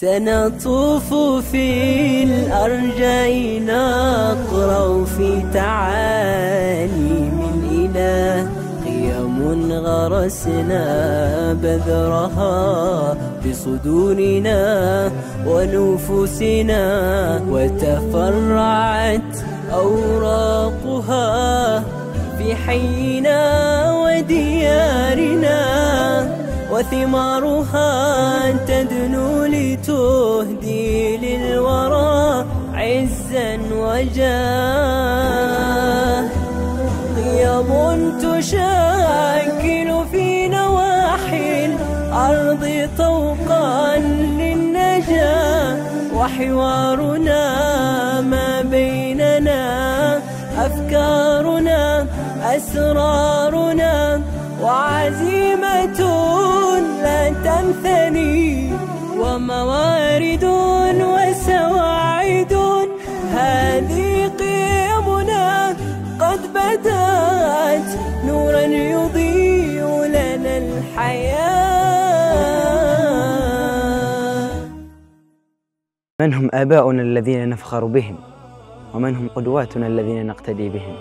سنطوف في الأرجاء نقرأ في تعاليم الإله قيم غرسنا بذرها بصدورنا ونفوسنا وتفرعت أوراقها في حينا وديارنا وثمارها تدنو لديارنا تهدي للورى عزا وجاه قيم تشكل في نواحي الأرض طوقا للنجاة وحوارنا ما بيننا أفكارنا أسرارنا وعزيمة لا تنثني وموارد وسواعد هذه قيمنا قد بدات نورا يضيء لنا الحياة من هم آباؤنا الذين نفخر بهم ومن هم قدواتنا الذين نقتدي بهم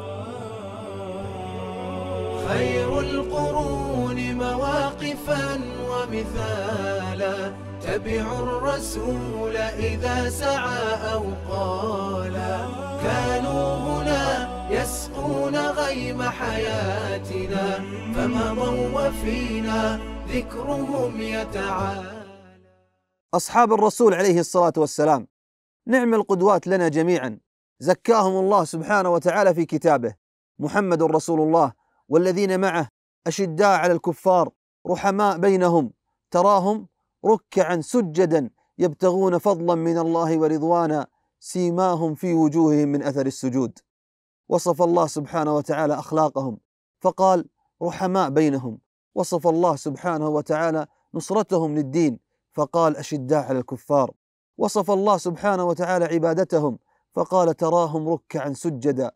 خير القرون مواقفا ومثالا تبعوا الرسول إذا سعى أو قالا كانوا هنا يسقون غيم حياتنا فمضوا فينا ذكرهم يتعالى أصحاب الرسول عليه الصلاة والسلام نعم القدوات لنا جميعا زكاهم الله سبحانه وتعالى في كتابه محمد رسول الله والذين معه أشداء على الكفار رحماء بينهم تراهم ركعا سجدا يبتغون فضلا من الله ورضوانا سيماهم في وجوههم من اثر السجود وصف الله سبحانه وتعالى اخلاقهم فقال رحماء بينهم وصف الله سبحانه وتعالى نصرتهم للدين فقال اشداء على الكفار وصف الله سبحانه وتعالى عبادتهم فقال تراهم ركعا سجدا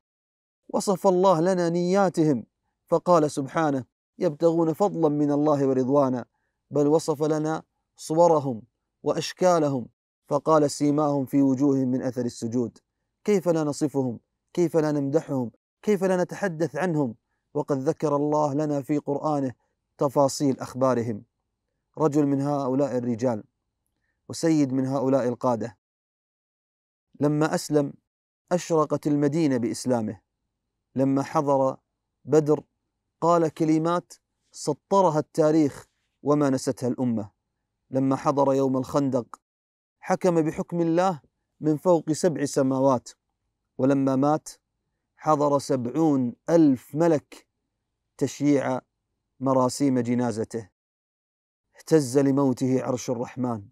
وصف الله لنا نياتهم فقال سبحانه يبتغون فضلا من الله ورضوانا بل وصف لنا صورهم واشكالهم فقال سيماهم في وجوههم من اثر السجود كيف لا نصفهم كيف لا نمدحهم كيف لا نتحدث عنهم وقد ذكر الله لنا في قرانه تفاصيل اخبارهم رجل من هؤلاء الرجال وسيد من هؤلاء القاده لما اسلم اشرقت المدينه باسلامه لما حضر بدر قال كلمات سطرها التاريخ وما نستها الامه لما حضر يوم الخندق حكم بحكم الله من فوق سبع سماوات ولما مات حضر سبعون ألف ملك تشييع مراسيم جنازته اهتز لموته عرش الرحمن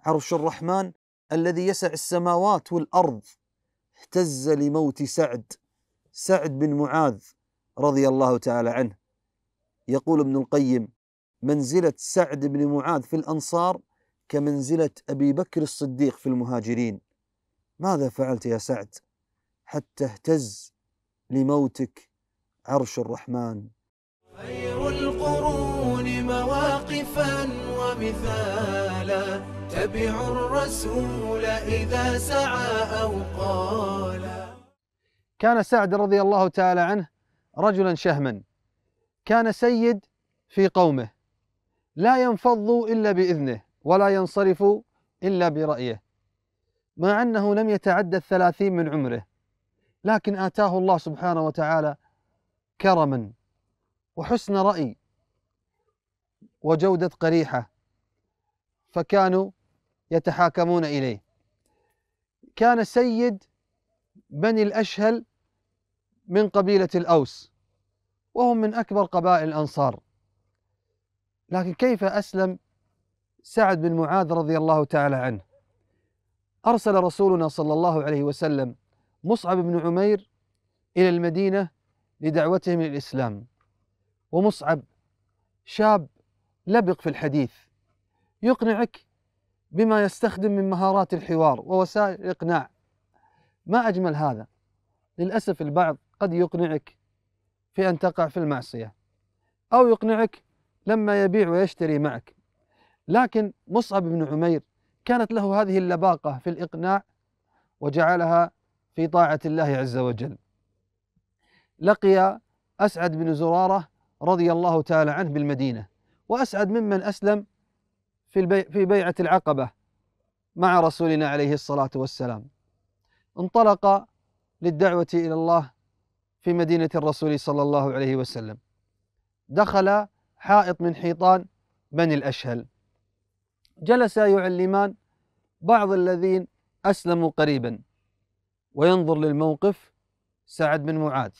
عرش الرحمن الذي يسع السماوات والأرض اهتز لموت سعد سعد بن معاذ رضي الله تعالى عنه يقول ابن القيم منزلة سعد بن معاذ في الأنصار كمنزلة أبي بكر الصديق في المهاجرين ماذا فعلت يا سعد حتى اهتز لموتك عرش الرحمن خير القرون مواقفا ومثالا تبع الرسول إذا سعى أو قال كان سعد رضي الله تعالى عنه رجلا شهما كان سيد في قومه لا ينفض إلا بإذنه ولا ينصرف إلا برأيه مع أنه لم يتعدى الثلاثين من عمره لكن آتاه الله سبحانه وتعالى كرما وحسن رأي وجودة قريحة فكانوا يتحاكمون إليه كان سيد بني الأشهل من قبيلة الأوس وهم من أكبر قبائل الأنصار لكن كيف أسلم سعد بن معاذ رضي الله تعالى عنه أرسل رسولنا صلى الله عليه وسلم مصعب بن عمير إلى المدينة لدعوتهم للإسلام ومصعب شاب لبق في الحديث يقنعك بما يستخدم من مهارات الحوار ووسائل الإقناع ما أجمل هذا للأسف البعض قد يقنعك في أن تقع في المعصية أو يقنعك لما يبيع ويشتري معك لكن مصعب بن عمير كانت له هذه اللباقة في الإقناع وجعلها في طاعة الله عز وجل لقي أسعد بن زرارة رضي الله تعالى عنه بالمدينة وأسعد ممن أسلم في, البي في بيعة العقبة مع رسولنا عليه الصلاة والسلام انطلق للدعوة إلى الله في مدينة الرسول صلى الله عليه وسلم دخل حائط من حيطان بني الأشهل جلس يعلمان بعض الذين أسلموا قريبا وينظر للموقف سعد بن معاذ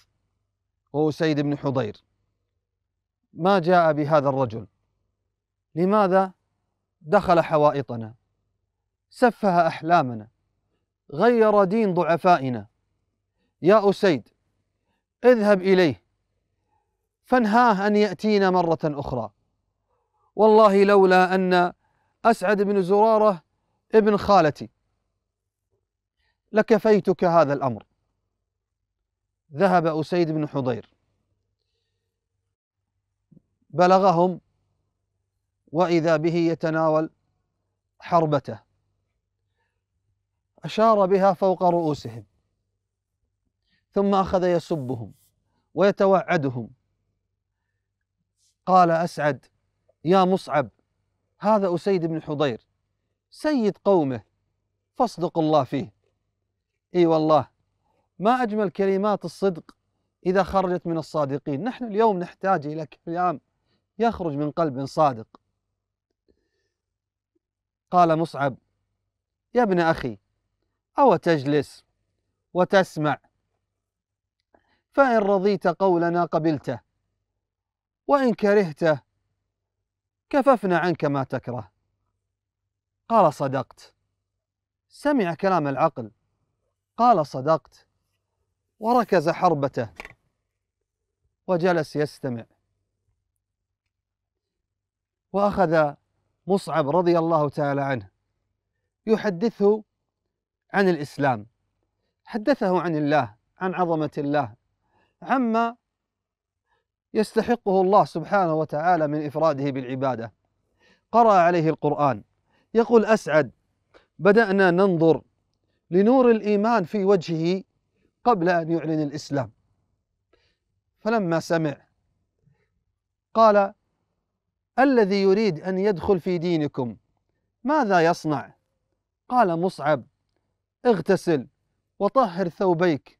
وأسيد بن حضير ما جاء بهذا الرجل لماذا دخل حوائطنا سفه أحلامنا غير دين ضعفائنا يا أسيد اذهب إليه فانهاه ان ياتينا مره اخرى والله لولا ان اسعد بن زراره ابن خالتي لكفيتك هذا الامر ذهب اسيد بن حضير بلغهم واذا به يتناول حربته اشار بها فوق رؤوسهم ثم اخذ يسبهم ويتوعدهم قال أسعد يا مصعب هذا أسيد بن حضير سيد قومه فاصدق الله فيه اي والله ما اجمل كلمات الصدق اذا خرجت من الصادقين نحن اليوم نحتاج الى كلام يخرج من قلب صادق قال مصعب يا ابن اخي او تجلس وتسمع فان رضيت قولنا قبلته وإن كرهته كففنا عنك ما تكره قال صدقت سمع كلام العقل قال صدقت وركز حربته وجلس يستمع واخذ مصعب رضي الله تعالى عنه يحدثه عن الاسلام حدثه عن الله عن عظمه الله عما يستحقه الله سبحانه وتعالى من إفراده بالعبادة قرأ عليه القرآن يقول أسعد بدأنا ننظر لنور الإيمان في وجهه قبل أن يعلن الإسلام فلما سمع قال الذي يريد أن يدخل في دينكم ماذا يصنع؟ قال مصعب اغتسل وطهر ثوبيك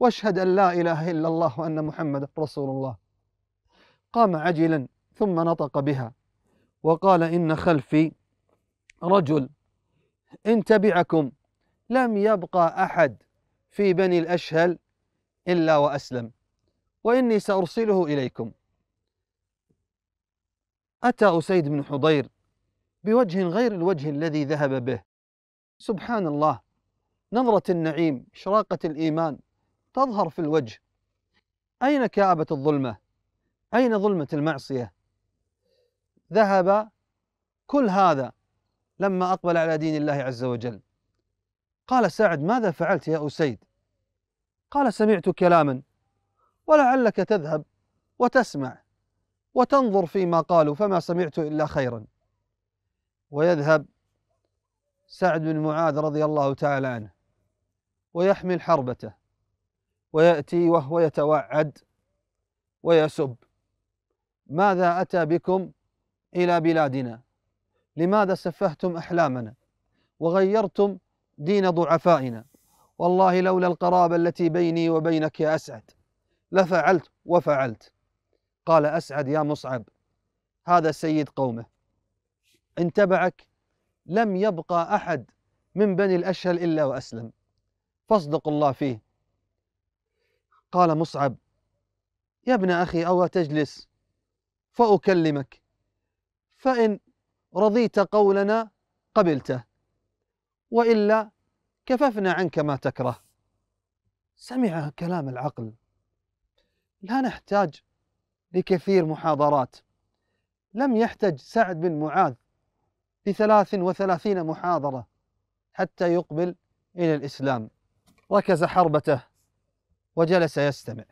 واشهد أن لا إله إلا الله وأن محمد رسول الله قام عجلا ثم نطق بها وقال إن خلفي رجل إن تبعكم لم يبقى أحد في بني الأشهل إلا وأسلم وإني سأرسله إليكم أتى أسيد بن حضير بوجه غير الوجه الذي ذهب به سبحان الله نظرة النعيم إشراقة الإيمان تظهر في الوجه أين كآبة الظلمة أين ظلمة المعصية ذهب كل هذا لما أقبل على دين الله عز وجل قال سعد ماذا فعلت يا أسيد قال سمعت كلاما ولعلك تذهب وتسمع وتنظر فيما قالوا فما سمعت إلا خيرا ويذهب سعد بن معاذ رضي الله تعالى عنه ويحمل حربته ويأتي وهو يتوعد ويسب ماذا أتى بكم إلى بلادنا لماذا سفهتم أحلامنا وغيرتم دين ضعفائنا والله لولا القرابة التي بيني وبينك يا أسعد لفعلت وفعلت قال أسعد يا مصعب هذا سيد قومه إن تبعك لم يبقى أحد من بني الأشهل إلا وأسلم فاصدق الله فيه قال مصعب يا ابن أخي أو تجلس فأكلمك فإن رضيت قولنا قبلته وإلا كففنا عنك ما تكره سمع كلام العقل لا نحتاج لكثير محاضرات لم يحتج سعد بن معاذ لثلاث وثلاثين محاضرة حتى يقبل إلى الإسلام ركز حربته وجلس يستمع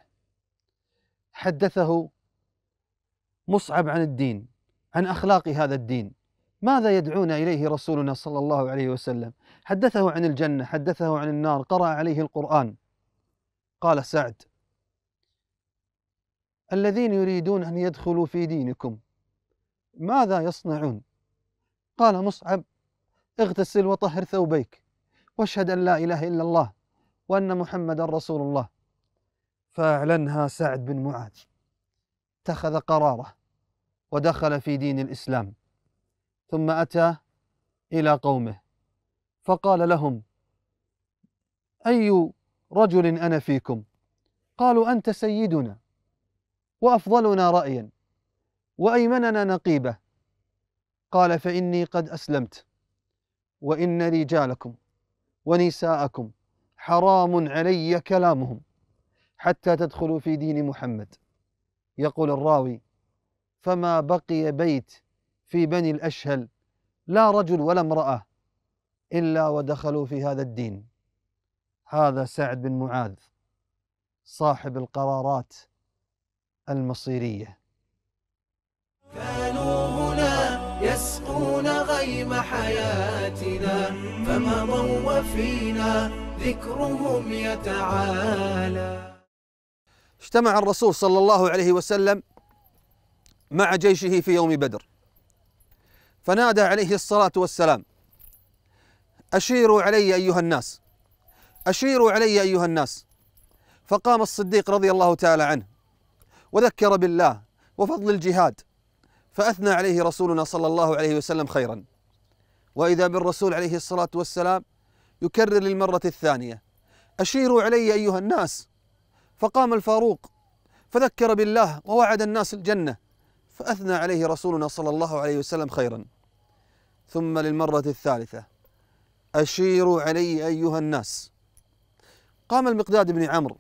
حدثه مصعب عن الدين عن اخلاق هذا الدين ماذا يدعون اليه رسولنا صلى الله عليه وسلم حدثه عن الجنه حدثه عن النار قرا عليه القران قال سعد الذين يريدون ان يدخلوا في دينكم ماذا يصنعون قال مصعب اغتسل وطهر ثوبيك واشهد ان لا اله الا الله وان محمدا رسول الله فاعلنها سعد بن معاذ اتخذ قراره ودخل في دين الاسلام ثم اتى الى قومه فقال لهم اي رجل انا فيكم قالوا انت سيدنا وافضلنا رايا وايمننا نقيبه قال فاني قد اسلمت وان رجالكم ونساءكم حرام علي كلامهم حتى تدخلوا في دين محمد يقول الراوي فما بقي بيت في بني الأشهل لا رجل ولا امرأة إلا ودخلوا في هذا الدين هذا سعد بن معاذ صاحب القرارات المصيرية كانوا هنا يسقون غيم حياتنا فمضوا فينا ذكرهم يتعالى اجتمع الرسول صلى الله عليه وسلم مع جيشه في يوم بدر فنادى عليه الصلاة والسلام أشيروا علي أيها الناس أشيروا علي أيها الناس فقام الصديق رضي الله تعالى عنه وذكر بالله وفضل الجهاد فأثنى عليه رسولنا صلى الله عليه وسلم خيرا وإذا بالرسول عليه الصلاة والسلام يكرر للمرة الثانية أشيروا علي أيها الناس فقام الفاروق فذكر بالله ووعد الناس الجنة فأثنى عليه رسولنا صلى الله عليه وسلم خيرا ثم للمرة الثالثة أشيروا علي أيها الناس قام المقداد بن عمرو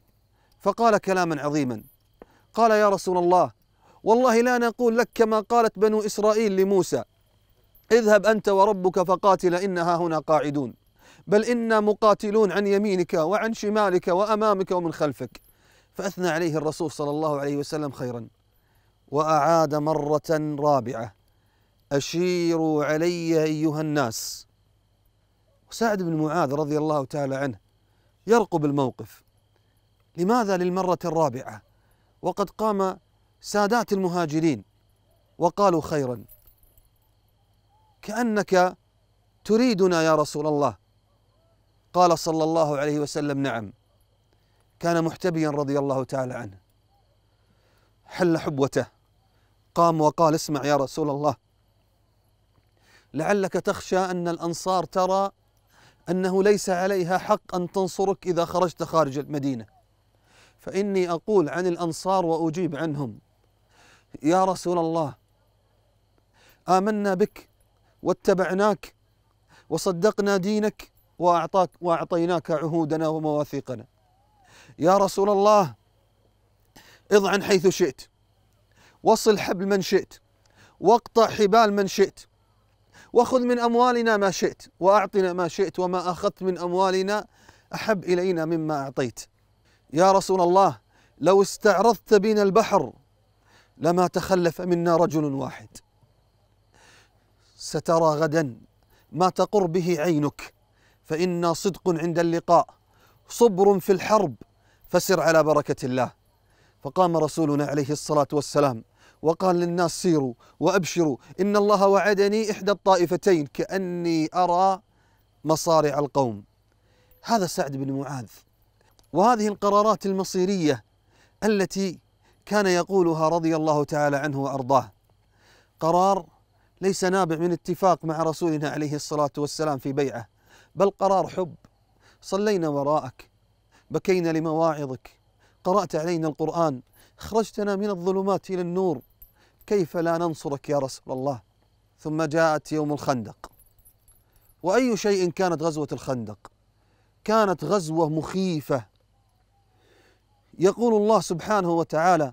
فقال كلاما عظيما قال يا رسول الله والله لا نقول لك كما قالت بنو إسرائيل لموسى اذهب أنت وربك فقاتل إنها هنا قاعدون بل إنا مقاتلون عن يمينك وعن شمالك وأمامك ومن خلفك فأثنى عليه الرسول صلى الله عليه وسلم خيرا وأعاد مرة رابعة أشيروا علي أيها الناس سعد بن معاذ رضي الله تعالى عنه يرقب الموقف لماذا للمرة الرابعة وقد قام سادات المهاجرين وقالوا خيرا كأنك تريدنا يا رسول الله قال صلى الله عليه وسلم نعم كان محتبيا رضي الله تعالى عنه حل حبوته قام وقال اسمع يا رسول الله لعلك تخشى ان الانصار ترى انه ليس عليها حق ان تنصرك اذا خرجت خارج المدينه فاني اقول عن الانصار واجيب عنهم يا رسول الله امنا بك واتبعناك وصدقنا دينك واعطاك واعطيناك عهودنا ومواثيقنا يا رسول الله اضعن حيث شئت وصل حبل من شئت واقطع حبال من شئت وخذ من أموالنا ما شئت وأعطنا ما شئت وما أخذت من أموالنا أحب إلينا مما أعطيت يا رسول الله لو استعرضت بنا البحر لما تخلف منا رجل واحد سترى غدا ما تقر به عينك فإنا صدق عند اللقاء صبر في الحرب فسر على بركة الله فقام رسولنا عليه الصلاة والسلام وقال للناس سيروا وأبشروا إن الله وعدني إحدى الطائفتين كأني أرى مصارع القوم هذا سعد بن معاذ وهذه القرارات المصيرية التي كان يقولها رضي الله تعالى عنه وأرضاه قرار ليس نابع من اتفاق مع رسولنا عليه الصلاة والسلام في بيعه بل قرار حب صلينا وراءك بكينا لمواعظك قرأت علينا القرآن خرجتنا من الظلمات إلى النور كيف لا ننصرك يا رسول الله ثم جاءت يوم الخندق وأي شيء كانت غزوة الخندق كانت غزوة مخيفة يقول الله سبحانه وتعالى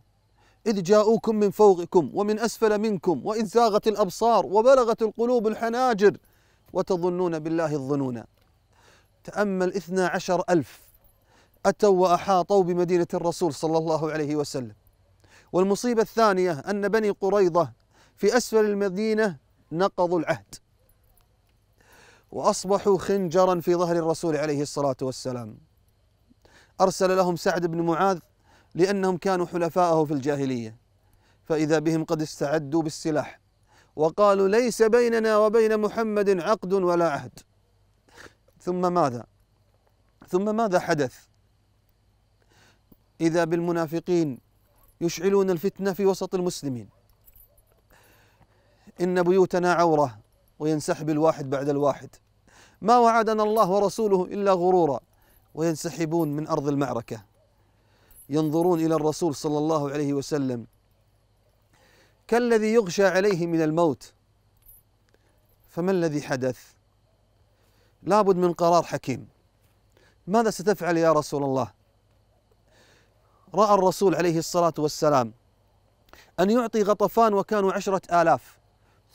إذ جاءوكم من فوقكم ومن أسفل منكم وإذ زاغت الأبصار وبلغت القلوب الحناجر وتظنون بالله الظنونا تأمل إثنى عشر ألف أتوا وأحاطوا بمدينة الرسول صلى الله عليه وسلم والمصيبة الثانية أن بني قريضة في أسفل المدينة نقضوا العهد وأصبحوا خنجرا في ظهر الرسول عليه الصلاة والسلام أرسل لهم سعد بن معاذ لأنهم كانوا حلفاءه في الجاهلية فإذا بهم قد استعدوا بالسلاح وقالوا ليس بيننا وبين محمد عقد ولا عهد ثم ماذا ثم ماذا حدث إذا بالمنافقين يشعلون الفتنة في وسط المسلمين إن بيوتنا عورة وينسحب الواحد بعد الواحد ما وعدنا الله ورسوله إلا غرورا وينسحبون من أرض المعركة ينظرون إلى الرسول صلى الله عليه وسلم كالذي يغشى عليه من الموت فما الذي حدث لابد من قرار حكيم ماذا ستفعل يا رسول الله رأى الرسول عليه الصلاة والسلام أن يعطي غطفان وكانوا عشرة آلاف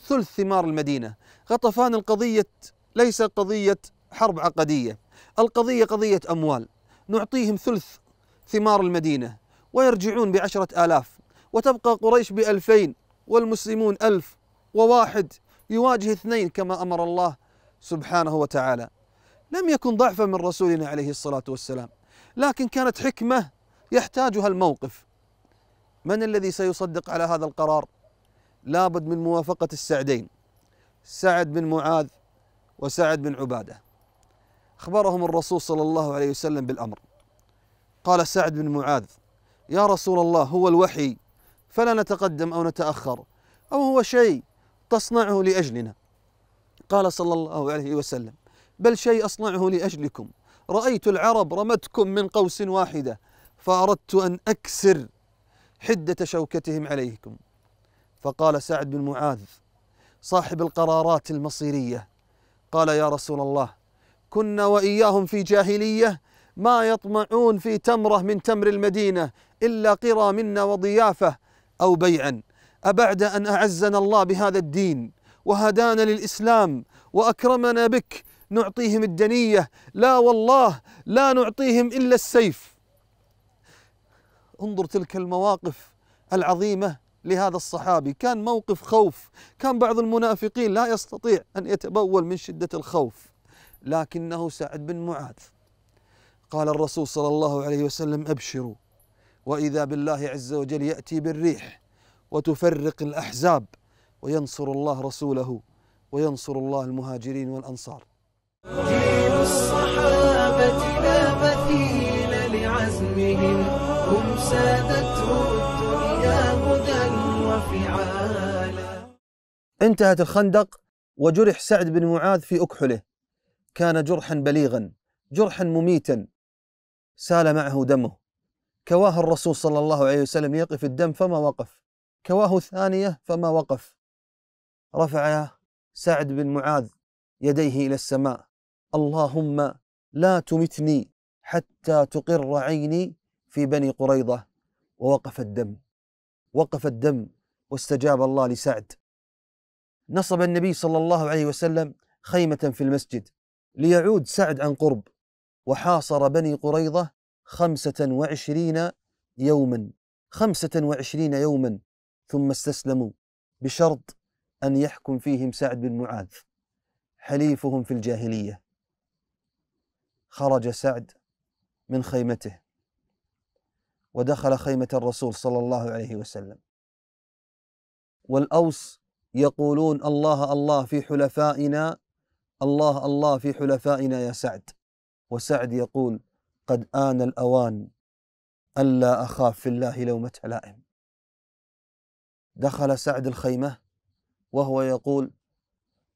ثلث ثمار المدينة غطفان القضية ليس قضية حرب عقدية القضية قضية أموال نعطيهم ثلث ثمار المدينة ويرجعون بعشرة آلاف وتبقى قريش بألفين والمسلمون ألف وواحد يواجه اثنين كما أمر الله سبحانه وتعالى لم يكن ضعفا من رسولنا عليه الصلاة والسلام لكن كانت حكمة يحتاجها الموقف من الذي سيصدق على هذا القرار لابد من موافقة السعدين سعد بن معاذ وسعد بن عبادة أخبرهم الرسول صلى الله عليه وسلم بالأمر قال سعد بن معاذ يا رسول الله هو الوحي فلا نتقدم أو نتأخر أو هو شيء تصنعه لأجلنا قال صلى الله عليه وسلم بل شيء أصنعه لأجلكم رأيت العرب رمتكم من قوس واحدة فأردت أن أكسر حدة شوكتهم عليكم فقال سعد بن معاذ صاحب القرارات المصيرية قال يا رسول الله كنا وإياهم في جاهلية ما يطمعون في تمرة من تمر المدينة إلا قرى منا وضيافة أو بيعا أبعد أن أعزنا الله بهذا الدين وهدانا للإسلام وأكرمنا بك نعطيهم الدنية لا والله لا نعطيهم إلا السيف انظر تلك المواقف العظيمة لهذا الصحابي كان موقف خوف كان بعض المنافقين لا يستطيع أن يتبول من شدة الخوف لكنه سعد بن معاذ قال الرسول صلى الله عليه وسلم أبشروا وإذا بالله عز وجل يأتي بالريح وتفرق الأحزاب وينصر الله رسوله وينصر الله المهاجرين والأنصار جيل الصحابة لا مثيل لعزمهم هم سادته الدنيا هدى وفعالا انتهت الخندق وجرح سعد بن معاذ في أكحله كان جرحا بليغا جرحا مميتا سال معه دمه كواه الرسول صلى الله عليه وسلم يقف الدم فما وقف كواه ثانية فما وقف رفع سعد بن معاذ يديه إلى السماء اللهم لا تمتني حتى تقر عيني في بني قريضة ووقف الدم وقف الدم واستجاب الله لسعد نصب النبي صلى الله عليه وسلم خيمة في المسجد ليعود سعد عن قرب وحاصر بني قريضة خمسة وعشرين يوما خمسة وعشرين يوما ثم استسلموا بشرط أن يحكم فيهم سعد بن معاذ حليفهم في الجاهلية خرج سعد من خيمته ودخل خيمة الرسول صلى الله عليه وسلم والأوس يقولون الله الله في حلفائنا الله الله في حلفائنا يا سعد وسعد يقول قد آن الأوان ألا أخاف في الله لومة لائم دخل سعد الخيمة وهو يقول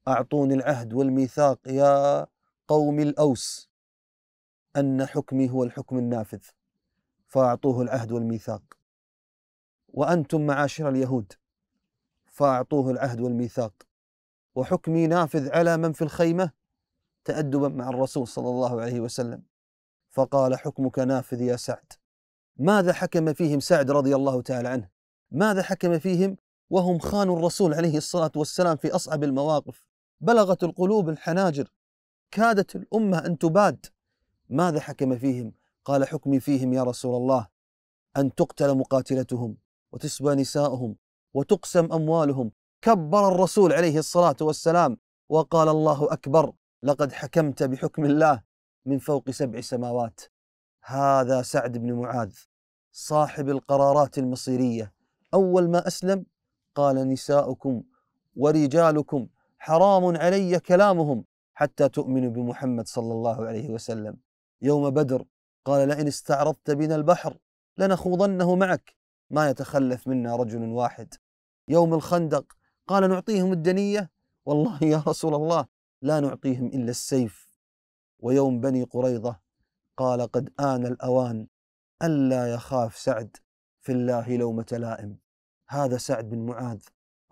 أعطوني العهد والميثاق يا قوم الأوس أن حكمي هو الحكم النافذ فأعطوه العهد والميثاق وأنتم معاشر اليهود فأعطوه العهد والميثاق وحكمي نافذ على من في الخيمة تأدبا مع الرسول صلى الله عليه وسلم فقال حكمك نافذ يا سعد ماذا حكم فيهم سعد رضي الله تعالى عنه ماذا حكم فيهم وهم خانوا الرسول عليه الصلاة والسلام في أصعب المواقف بلغت القلوب الحناجر كادت الأمة أن تباد ماذا حكم فيهم قال حكمي فيهم يا رسول الله أن تقتل مقاتلتهم وتسبى نساؤهم وتقسم أموالهم كبر الرسول عليه الصلاة والسلام وقال الله أكبر لقد حكمت بحكم الله من فوق سبع سماوات هذا سعد بن معاذ صاحب القرارات المصيرية أول ما أسلم قال نساؤكم ورجالكم حرام علي كلامهم حتى تؤمنوا بمحمد صلى الله عليه وسلم يوم بدر قال لئن استعرضت بنا البحر لنخوضنه معك ما يتخلف منا رجل واحد يوم الخندق قال نعطيهم الدنية والله يا رسول الله لا نعطيهم إلا السيف ويوم بني قريضه قال قد آن الأوان ألا يخاف سعد في الله لومة لائم هذا سعد بن معاذ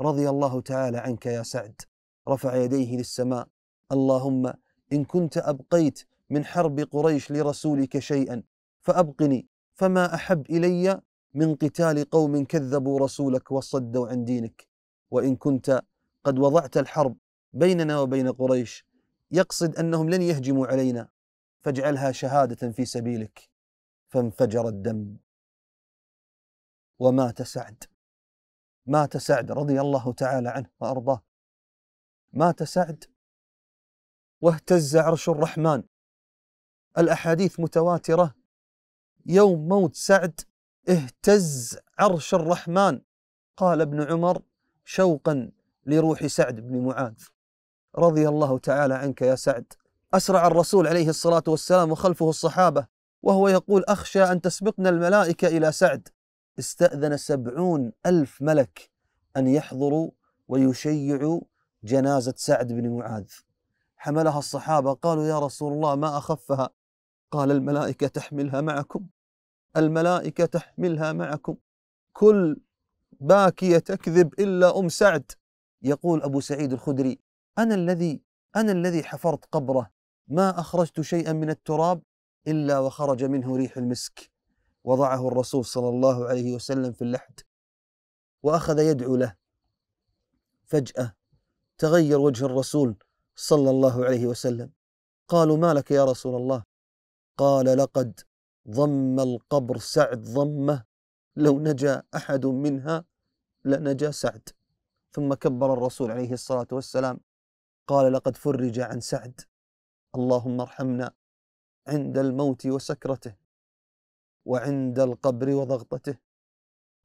رضي الله تعالى عنك يا سعد رفع يديه للسماء اللهم إن كنت أبقيت من حرب قريش لرسولك شيئا فأبقني فما أحب إلي من قتال قوم كذبوا رسولك وصدوا عن دينك وإن كنت قد وضعت الحرب بيننا وبين قريش يقصد أنهم لن يهجموا علينا فاجعلها شهادة في سبيلك فانفجر الدم ومات سعد مات سعد رضي الله تعالى عنه وأرضاه مات سعد واهتز عرش الرحمن الأحاديث متواترة يوم موت سعد اهتز عرش الرحمن قال ابن عمر شوقا لروح سعد بن معاذ رضي الله تعالى عنك يا سعد أسرع الرسول عليه الصلاة والسلام وخلفه الصحابة وهو يقول أخشى أن تسبقنا الملائكة إلى سعد استأذن سبعون ألف ملك أن يحضروا ويشيعوا جنازة سعد بن معاذ حملها الصحابة قالوا يا رسول الله ما أخفها قال الملائكة تحملها معكم الملائكة تحملها معكم كل باكية تكذب إلا أم سعد يقول أبو سعيد الخدري أنا الذي أنا الذي حفرت قبره ما أخرجت شيئا من التراب إلا وخرج منه ريح المسك وضعه الرسول صلى الله عليه وسلم في اللحد وأخذ يدعو له فجأة تغير وجه الرسول صلى الله عليه وسلم قالوا ما لك يا رسول الله قال لقد ضم القبر سعد ضمه لو نجا احد منها لنجا سعد ثم كبر الرسول عليه الصلاه والسلام قال لقد فرج عن سعد اللهم ارحمنا عند الموت وسكرته وعند القبر وضغطته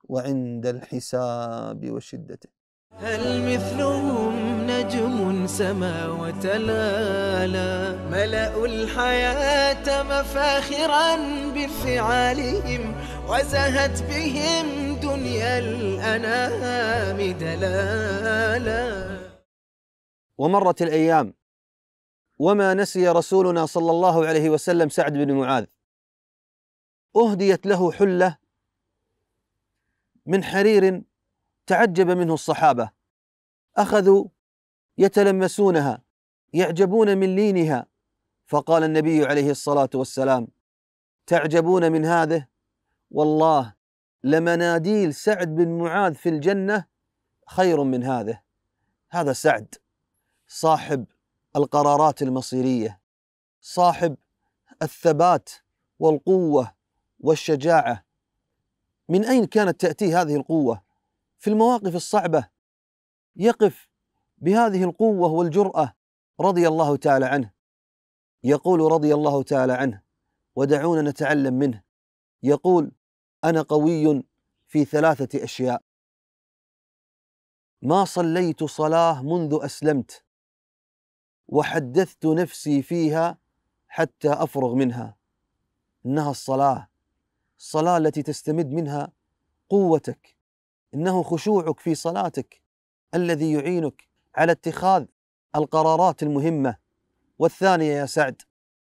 وعند الحساب وشدته هل مثلهم نجم سما وتلالا ملأوا الحياة مفاخرا بفعالهم وزهت بهم دنيا الأنام دلالا ومرت الأيام وما نسي رسولنا صلى الله عليه وسلم سعد بن معاذ أهديت له حلة من حرير تعجب منه الصحابة أخذوا يتلمسونها يعجبون من لينها فقال النبي عليه الصلاه والسلام تعجبون من هذه والله لمناديل سعد بن معاذ في الجنه خير من هذه هذا سعد صاحب القرارات المصيريه صاحب الثبات والقوه والشجاعه من اين كانت تاتيه هذه القوه في المواقف الصعبه يقف بهذه القوه والجراه رضي الله تعالى عنه يقول رضي الله تعالى عنه ودعونا نتعلم منه يقول انا قوي في ثلاثه اشياء ما صليت صلاه منذ اسلمت وحدثت نفسي فيها حتى افرغ منها انها الصلاه الصلاه التي تستمد منها قوتك انه خشوعك في صلاتك الذي يعينك على اتخاذ القرارات المهمه والثانيه يا سعد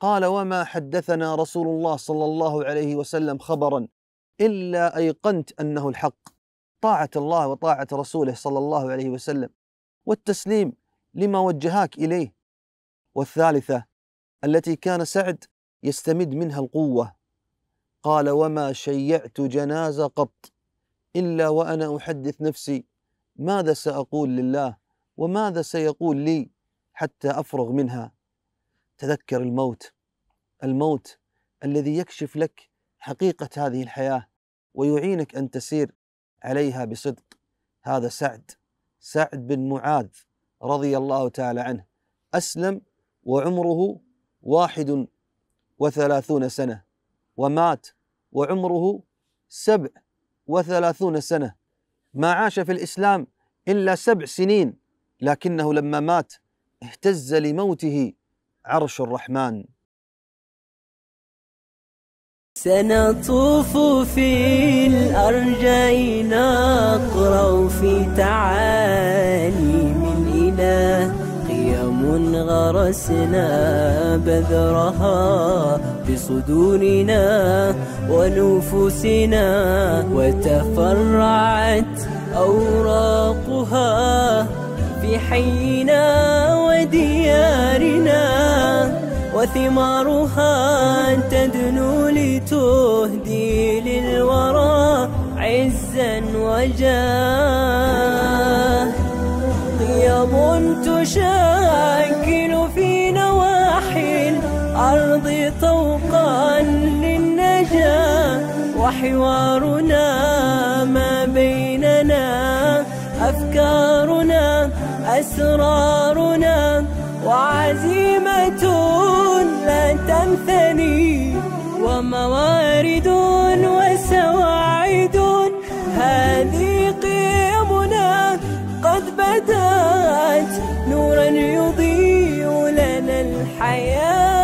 قال وما حدثنا رسول الله صلى الله عليه وسلم خبرا الا ايقنت انه الحق طاعه الله وطاعه رسوله صلى الله عليه وسلم والتسليم لما وجهاك اليه والثالثه التي كان سعد يستمد منها القوه قال وما شيعت جنازه قط الا وانا احدث نفسي ماذا ساقول لله وماذا سيقول لي حتى افرغ منها تذكر الموت الموت الذي يكشف لك حقيقه هذه الحياه ويعينك ان تسير عليها بصدق هذا سعد سعد بن معاذ رضي الله تعالى عنه اسلم وعمره واحد وثلاثون سنه ومات وعمره سبع وثلاثون سنه ما عاش في الاسلام الا سبع سنين لكنه لما مات اهتز لموته عرش الرحمن سنطوف في الأرجاء نقرأ في تعاليم الإله قيم غرسنا بذرها بصدورنا ونفوسنا وتفرعت أوراقها في حينا وديارنا وثمارها تدنو لتهدي للورى عزا وجاه طيب تشاكل في نواحي الأرض طوقا للنجاة وحوارنا ما بيننا أسرارنا وعزيمة لا تنثني وموارد وسواعد هذه قيمنا قد بدأت نورا يضيء لنا الحياه